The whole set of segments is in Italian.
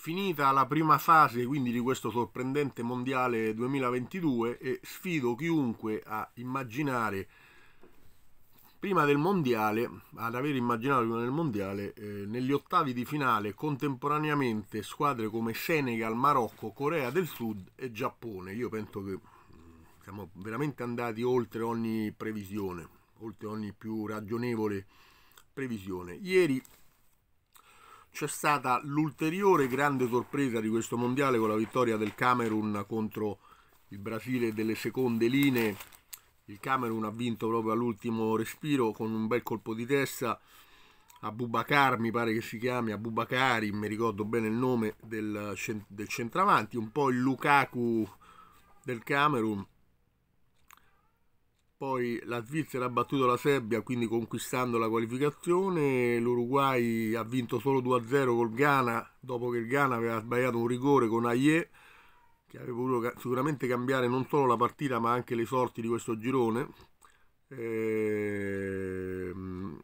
finita la prima fase quindi di questo sorprendente mondiale 2022 e sfido chiunque a immaginare prima del mondiale, ad aver immaginato prima del mondiale, eh, negli ottavi di finale contemporaneamente squadre come Senegal, Marocco, Corea del Sud e Giappone. Io penso che mm, siamo veramente andati oltre ogni previsione, oltre ogni più ragionevole previsione. Ieri c'è stata l'ulteriore grande sorpresa di questo mondiale con la vittoria del Camerun contro il Brasile delle seconde linee. Il Camerun ha vinto proprio all'ultimo respiro con un bel colpo di testa. Abubakar mi pare che si chiami, Abubakari, mi ricordo bene il nome del, del centravanti, un po' il Lukaku del Camerun poi la Svizzera ha battuto la Serbia, quindi conquistando la qualificazione. L'Uruguay ha vinto solo 2-0 col Ghana, dopo che il Ghana aveva sbagliato un rigore con Aie, che aveva voluto sicuramente cambiare non solo la partita ma anche le sorti di questo girone. Ehm,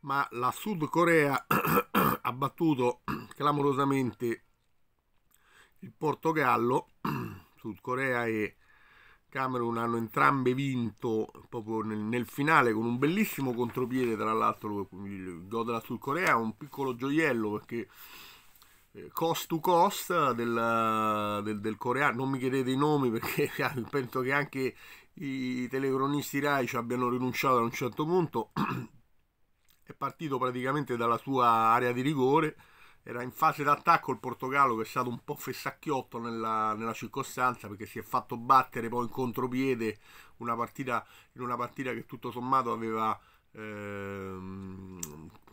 ma la Sud Corea ha battuto clamorosamente il Portogallo, Sud Corea e Camerun hanno entrambe vinto proprio nel, nel finale con un bellissimo contropiede tra l'altro il gol della Sud Corea un piccolo gioiello perché eh, cost to cost del, del, del, coreano non mi chiedete i nomi perché penso che anche i telecronisti Rai ci abbiano rinunciato a un certo punto è partito praticamente dalla sua area di rigore era in fase d'attacco il Portogallo che è stato un po' fessacchiotto nella, nella, circostanza perché si è fatto battere poi in contropiede una partita, in una partita che tutto sommato aveva ehm,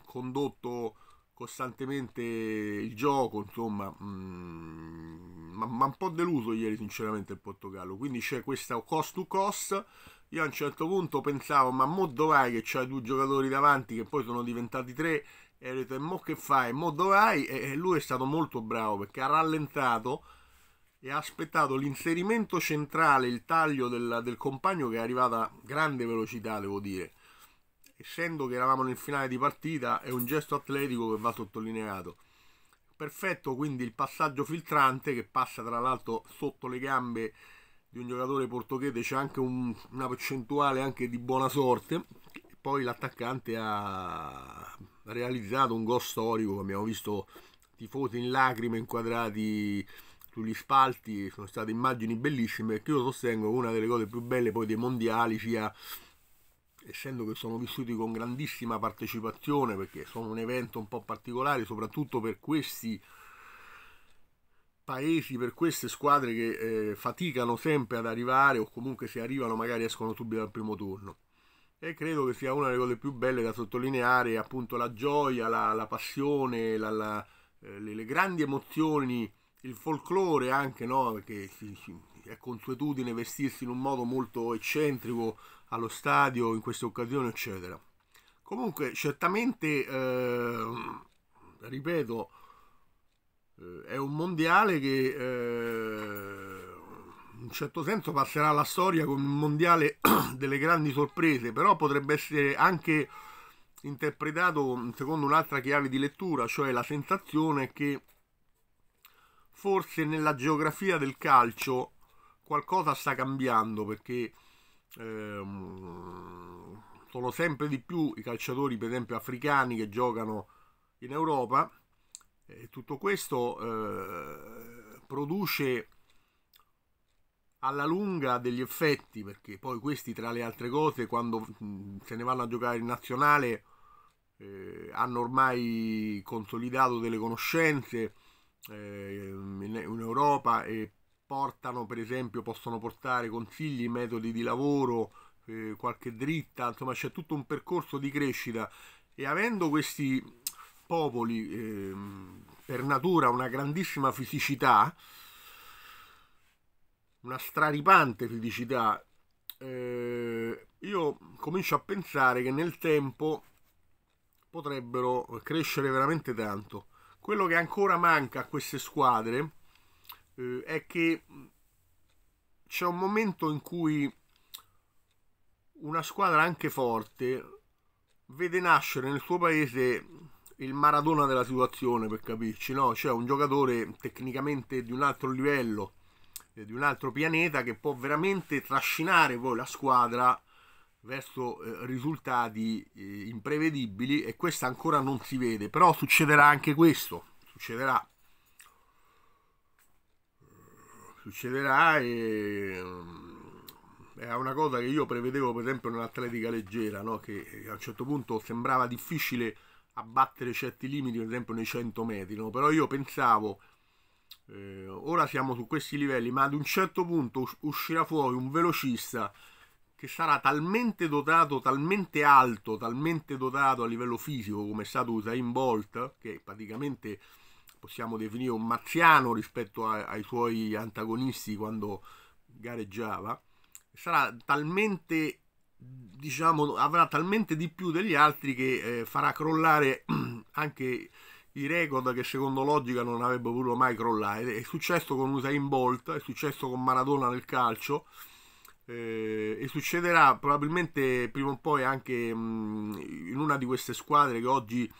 condotto costantemente il gioco insomma mm, ma, ma, un po' deluso ieri sinceramente il Portogallo quindi c'è questa cost to cost io a un certo punto pensavo ma mo dov'è che c'hai due giocatori davanti che poi sono diventati tre e ha detto mo che fai? Mo dov'hai? E lui è stato molto bravo perché ha rallentato e ha aspettato l'inserimento centrale, il taglio del, del compagno che è arrivato a grande velocità, devo dire. Essendo che eravamo nel finale di partita, è un gesto atletico che va sottolineato. Perfetto quindi il passaggio filtrante che passa tra l'altro sotto le gambe di un giocatore portoghese, c'è anche un, una percentuale anche di buona sorte, poi l'attaccante ha realizzato un gol storico, abbiamo visto tifosi in lacrime inquadrati sugli spalti, sono state immagini bellissime che io sostengo una delle cose più belle poi dei mondiali sia essendo che sono vissuti con grandissima partecipazione perché sono un evento un po' particolare soprattutto per questi paesi, per queste squadre che eh, faticano sempre ad arrivare o comunque se arrivano magari escono subito dal primo turno e credo che sia una delle cose più belle da sottolineare, appunto la gioia, la, la passione, la, la, eh, le, le, grandi emozioni, il folklore anche, no? perché si, si, è consuetudine vestirsi in un modo molto eccentrico allo stadio in queste occasioni, eccetera. Comunque, certamente, ehm, eh, ripeto, è un mondiale che eh, in un certo senso passerà alla storia come il mondiale delle grandi sorprese, però potrebbe essere anche interpretato secondo un'altra chiave di lettura, cioè la sensazione che forse nella geografia del calcio qualcosa sta cambiando perché ehm, sono sempre di più i calciatori, per esempio africani, che giocano in Europa e tutto questo eh, produce alla lunga degli effetti, perché poi questi, tra le altre cose, quando mm, se ne vanno a giocare in nazionale, eh, hanno ormai consolidato delle conoscenze eh, in Europa e portano, per esempio, possono portare consigli, metodi di lavoro, eh, qualche dritta, insomma c'è tutto un percorso di crescita e avendo questi popoli ehm, per natura una grandissima fisicità, una straripante fisicità, eh, io comincio a pensare che nel tempo potrebbero crescere veramente tanto. Quello che ancora manca a queste squadre eh, è che c'è un momento in cui una squadra anche forte vede nascere nel suo paese il Maradona della situazione, per capirci, no? Cioè un giocatore tecnicamente di un altro livello, eh, di un altro pianeta che può veramente trascinare poi la squadra verso eh, risultati eh, imprevedibili e questa ancora non si vede, però succederà anche questo, succederà. Succederà e mm, è una cosa che io prevedevo per esempio nell'atletica leggera, no? che a un certo punto sembrava difficile abbattere certi limiti, per esempio nei 100 metri, no? però io pensavo eh, Ora siamo su questi livelli, ma ad un certo punto uscirà fuori un velocista che sarà talmente dotato, talmente alto, talmente dotato a livello fisico come è stato Usain Bolt, che praticamente possiamo definire un marziano rispetto a, ai suoi antagonisti quando gareggiava, sarà talmente diciamo avrà talmente di più degli altri che eh, farà crollare anche i record che secondo logica non avrebbero potuto mai crollare. È successo con Usain Bolt, è successo con Maradona nel calcio eh, e succederà probabilmente prima o poi anche mh, mm, in una di queste squadre che oggi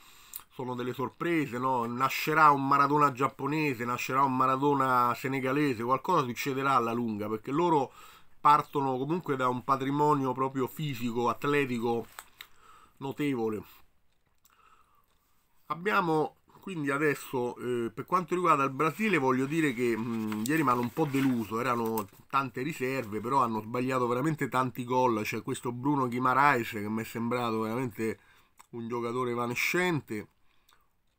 sono delle sorprese, no? nascerà un Maradona giapponese, nascerà un Maradona senegalese, qualcosa succederà alla lunga perché loro partono comunque da un patrimonio proprio fisico, atletico notevole. Abbiamo quindi adesso eh, per quanto riguarda il Brasile voglio dire che mh, ieri mi hanno un po' deluso, erano tante riserve, però hanno sbagliato veramente tanti gol, c'è cioè, questo Bruno Guimaraes che mi è sembrato veramente un giocatore evanescente,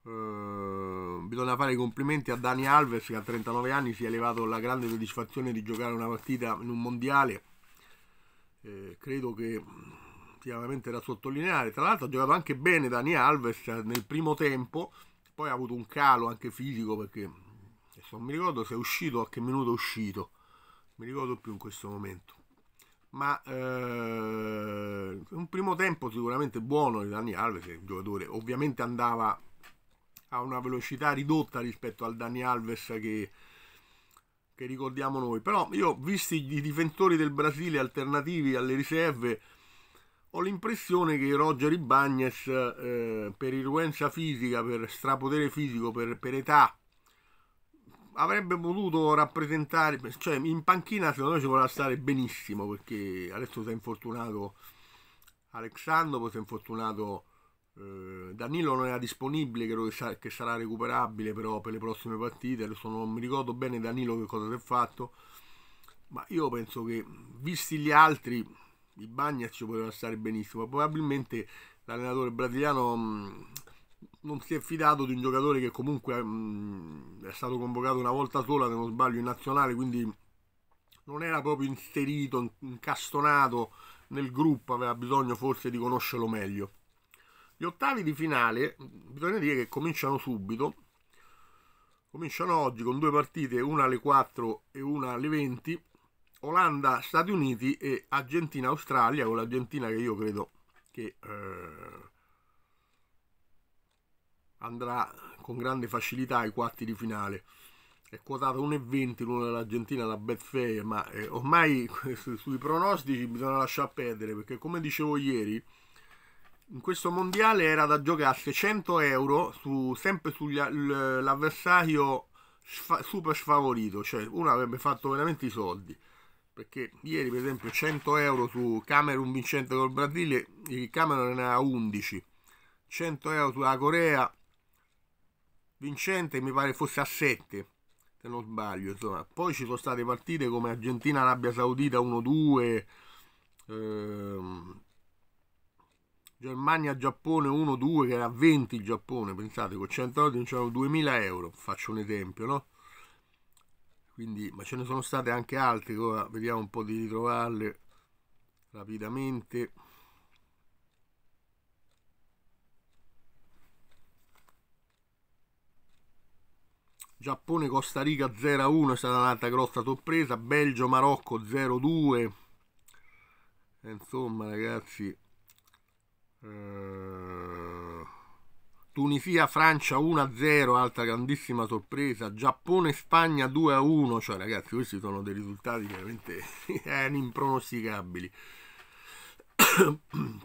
eh, bisogna fare i complimenti a Dani Alves che a 39 anni si è elevato la grande soddisfazione di giocare una partita in un mondiale, eh, credo che sia veramente da sottolineare, tra l'altro ha giocato anche bene Dani Alves nel primo tempo, poi ha avuto un calo anche fisico perché non mi ricordo se è uscito o a che minuto è uscito, mi ricordo più in questo momento. Ma eh, un primo tempo sicuramente buono di Dani Alves, il giocatore ovviamente andava a una velocità ridotta rispetto al Dani Alves che, che ricordiamo noi. Però io, visti i difensori del Brasile alternativi alle riserve, ho l'impressione che Roger Ibagnes, eh, per irruenza fisica, per strapotere fisico, per, per, età avrebbe potuto rappresentare, cioè in panchina secondo me ci voleva stare benissimo perché adesso si è infortunato Alexandro, poi si è infortunato eh, Danilo non era disponibile, credo che, sa, che, sarà recuperabile però per le prossime partite, adesso non mi ricordo bene Danilo che cosa si è fatto, ma io penso che visti gli altri di Bagnas ci poteva stare benissimo, probabilmente l'allenatore brasiliano mm, non si è fidato di un giocatore che comunque mm, è stato convocato una volta sola, se non sbaglio, in nazionale, quindi non era proprio inserito, incastonato nel gruppo, aveva bisogno forse di conoscerlo meglio. Gli ottavi di finale, bisogna dire che cominciano subito, cominciano oggi con due partite, una alle 4 e una alle 20, Olanda, Stati Uniti e Argentina, Australia, con l'Argentina che io credo che eh, andrà con grande facilità ai quarti di finale. È quotata 1,20 l'uno dell'Argentina da Betfair, ma eh, ormai sui pronostici bisogna lasciar perdere, perché come dicevo ieri, in questo mondiale era da giocarsi 100 euro su, sempre sull'avversario sfa super sfavorito, cioè uno avrebbe fatto veramente i soldi perché ieri per esempio 100 euro su Camerun vincente col Brasile, il Camerun ne ha 11, 100 euro sulla Corea vincente mi pare fosse a 7 se non sbaglio insomma poi ci sono state partite come Argentina Arabia Saudita 1-2 ehm, Germania Giappone 1-2 che era 20 il Giappone pensate con 100 euro vincevano 2000 euro faccio un esempio no quindi, ma ce ne sono state anche altre, ora vediamo un po' di ritrovarle rapidamente. Giappone, Costa Rica 0-1 è stata un'altra grossa sorpresa, Belgio, Marocco 0-2, eh, insomma ragazzi, eh, Tunisia, Francia 1-0, altra grandissima sorpresa, Giappone, Spagna 2-1, cioè ragazzi questi sono dei risultati veramente eh, impronosticabili.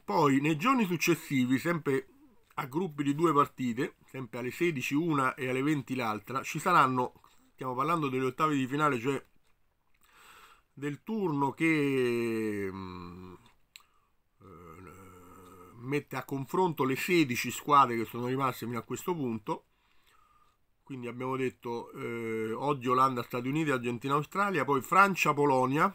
Poi nei giorni successivi, sempre a gruppi di due partite, sempre alle 16 una e alle 20 l'altra, ci saranno, stiamo parlando delle ottavi di finale, cioè del turno che mm, mette a confronto le 16 squadre che sono rimaste fino a questo punto quindi abbiamo detto eh, oggi Olanda, Stati Uniti, Argentina, Australia, poi Francia, Polonia,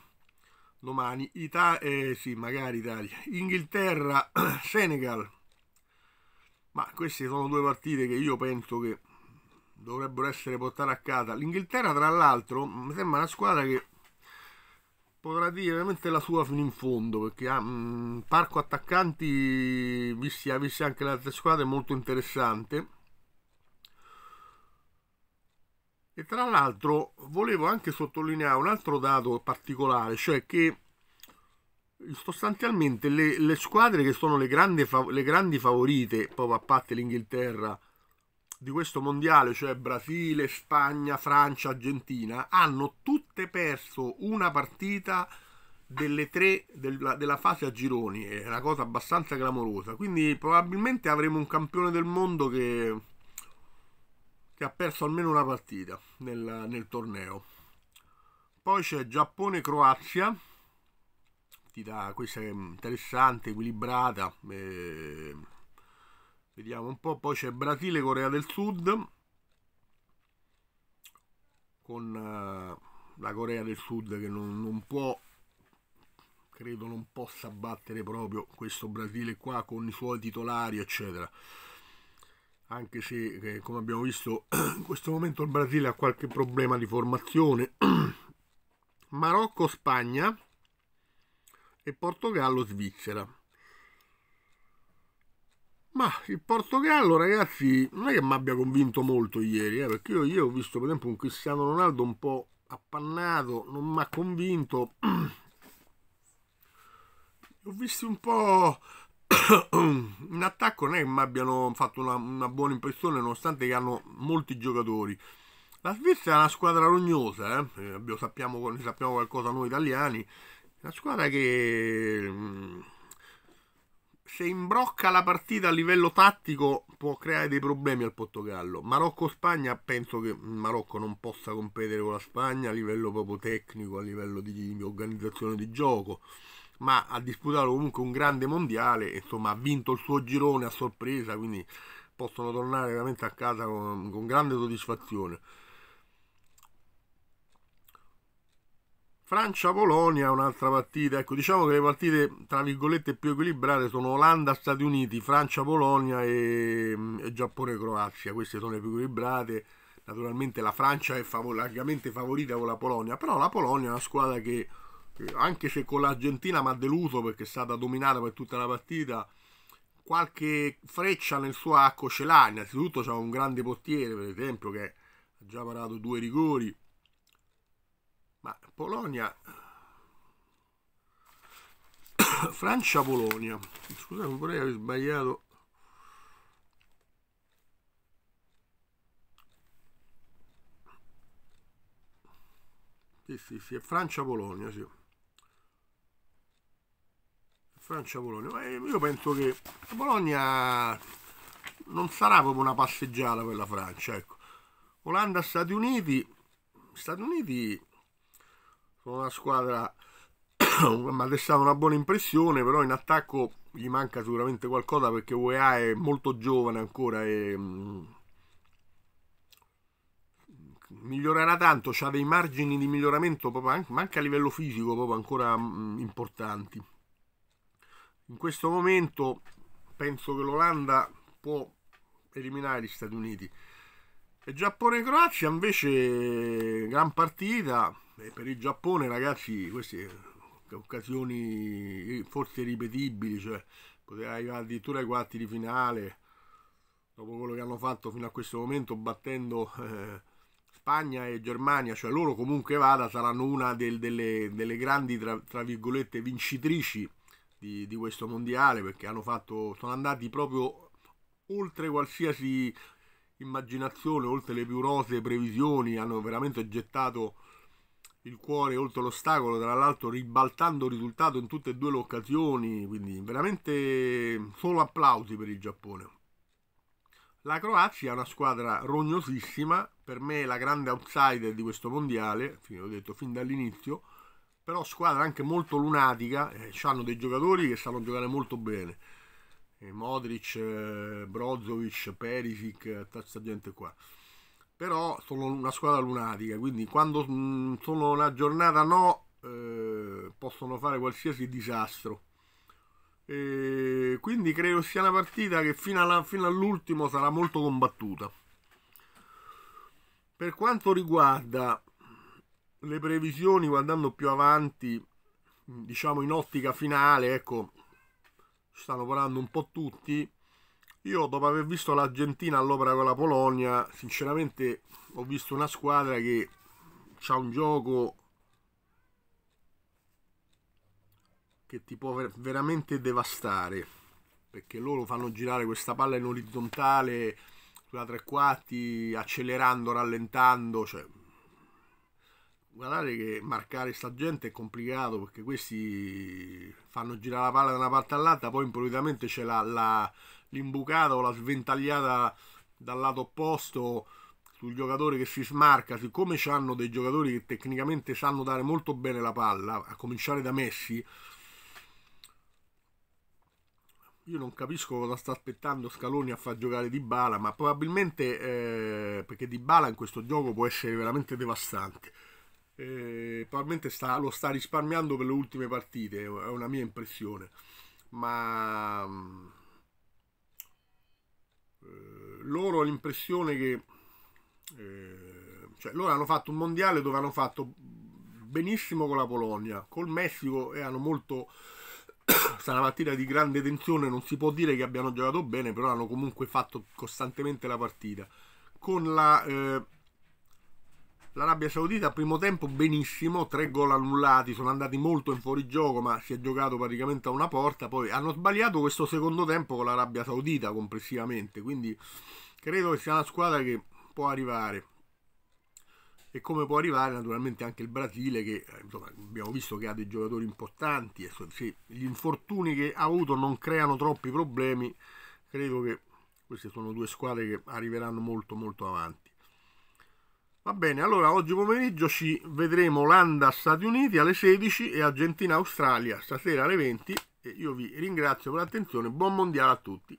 domani Italia, eh, sì, magari Italia, Inghilterra, Senegal. Ma queste sono due partite che io penso che dovrebbero essere portate a casa. L'Inghilterra, tra l'altro, mi sembra una squadra che potrà dire veramente la sua fino in fondo perché ha ah, un mm, parco attaccanti visti, visti anche le altre squadre molto interessante e tra l'altro volevo anche sottolineare un altro dato particolare cioè che eh, sostanzialmente le, le squadre che sono le grandi, le grandi favorite proprio a parte l'Inghilterra di questo mondiale, cioè Brasile, Spagna, Francia, Argentina, hanno tutte perso una partita delle tre della, della fase a gironi. È una cosa abbastanza clamorosa. Quindi probabilmente avremo un campione del mondo che, che ha perso almeno una partita nel, nel torneo. Poi c'è Giappone-Croazia questa è interessante, equilibrata, eh, Vediamo un po', poi c'è Brasile, Corea del Sud, con eh, la Corea del Sud che non, non può, credo non possa battere proprio questo Brasile qua con i suoi titolari, eccetera anche se eh, come abbiamo visto in questo momento il Brasile ha qualche problema di formazione Marocco, Spagna e Portogallo, Svizzera ma il Portogallo, ragazzi, non è che mi abbia convinto molto ieri, eh, perché io, io, ho visto per esempio un Cristiano Ronaldo un po' appannato, non mi ha convinto. ho visto un po' in attacco, non è che mi abbiano fatto una, una buona impressione, nonostante che hanno molti giocatori. La Svizzera è una squadra rognosa, eh? eh sappiamo, ne sappiamo qualcosa noi italiani, una squadra che mm, se imbrocca la partita a livello tattico può creare dei problemi al Portogallo. Marocco-Spagna penso che Marocco non possa competere con la Spagna a livello proprio tecnico, a livello di organizzazione di gioco, ma ha disputato comunque un grande mondiale, insomma ha vinto il suo girone a sorpresa, quindi possono tornare veramente a casa con, con grande soddisfazione. Francia-Polonia è un'altra partita, ecco diciamo che le partite tra virgolette più equilibrate sono Olanda-Stati Uniti, Francia-Polonia e, e Giappone-Croazia, queste sono le più equilibrate, naturalmente la Francia è favor- largamente favorita con la Polonia, però la Polonia è una squadra che anche se con l'Argentina mi ha deluso perché è stata dominata per tutta la partita, qualche freccia nel suo arco ce l'ha, innanzitutto c'è un grande portiere per esempio che ha già parato due rigori ma Polonia... Francia-Polonia. Scusate, non vorrei aver sbagliato Sì, sì, sì, è Francia-Polonia, sì. Francia-Polonia. Eh, io penso che la Polonia non sarà proprio una passeggiata per la Francia, ecco. Olanda-Stati Uniti. Stati Uniti sono una squadra mi ha destato una buona impressione, però in attacco gli manca sicuramente qualcosa perché UEA è molto giovane ancora e mm, migliorerà tanto, ha dei margini di miglioramento proprio, ma anche a livello fisico proprio ancora mm, importanti. In questo momento penso che l'Olanda può eliminare gli Stati Uniti. E Giappone-Croazia invece gran partita, Beh, per il Giappone, ragazzi, queste occasioni forse ripetibili, cioè poteva arrivare addirittura ai quarti di finale, dopo quello che hanno fatto fino a questo momento, battendo eh, Spagna e Germania, cioè loro comunque vada saranno una del, delle, delle, grandi, tra, tra virgolette, vincitrici di, di, questo mondiale, perché hanno fatto, sono andati proprio oltre qualsiasi immaginazione, oltre le più rose previsioni, hanno veramente gettato il cuore oltre l'ostacolo, tra l'altro ribaltando il risultato in tutte e due le occasioni, quindi veramente solo applausi per il Giappone. La Croazia è una squadra rognosissima, per me è la grande outsider di questo mondiale, l'ho detto fin dall'inizio, però squadra anche molto lunatica, eh, hanno dei giocatori che sanno giocare molto bene, eh, Modric, eh, Brozovic, Perisic, eh, tanta gente qua però sono una squadra lunatica, quindi quando mm, sono una giornata no, eh, possono fare qualsiasi disastro. E quindi credo sia una partita che fino, alla, fino all'ultimo sarà molto combattuta. Per quanto riguarda le previsioni, guardando più avanti, diciamo in ottica finale, ecco, stanno parlando un po' tutti io dopo aver visto l'Argentina all'opera con la Polonia, sinceramente ho visto una squadra che ha un gioco che ti può veramente devastare, perché loro fanno girare questa palla in orizzontale sulla tre quarti, accelerando, rallentando, cioè guardate che marcare sta gente è complicato perché questi fanno girare la palla da una parte all'altra, poi improvvisamente c'è l'imbucata o la sventagliata dal lato opposto sul giocatore che si smarca, siccome hanno dei giocatori che tecnicamente sanno dare molto bene la palla, a cominciare da Messi, io non capisco cosa sta aspettando Scaloni a far giocare Di Bala, ma probabilmente eh, perché Di Bala in questo gioco può essere veramente devastante eh, probabilmente sta, lo sta risparmiando per le ultime partite, è una mia impressione, ma eh, loro ho l'impressione che... Eh, cioè, loro hanno fatto un mondiale dove hanno fatto benissimo con la Polonia, col Messico e hanno molto sta una partita di grande tensione, non si può dire che abbiano giocato bene, però hanno comunque fatto costantemente la partita. Con la eh, L'Arabia Saudita, primo tempo benissimo, tre gol annullati, sono andati molto in fuorigioco, ma si è giocato praticamente a una porta. Poi hanno sbagliato questo secondo tempo con l'Arabia Saudita complessivamente, quindi credo che sia una squadra che può arrivare. E come può arrivare naturalmente anche il Brasile, che eh, insomma, abbiamo visto che ha dei giocatori importanti. E se gli infortuni che ha avuto non creano troppi problemi, credo che queste sono due squadre che arriveranno molto molto avanti. Va bene, allora oggi pomeriggio ci vedremo Olanda-Stati Uniti alle 16 e Argentina-Australia stasera alle 20. E io vi ringrazio per l'attenzione, buon mondiale a tutti.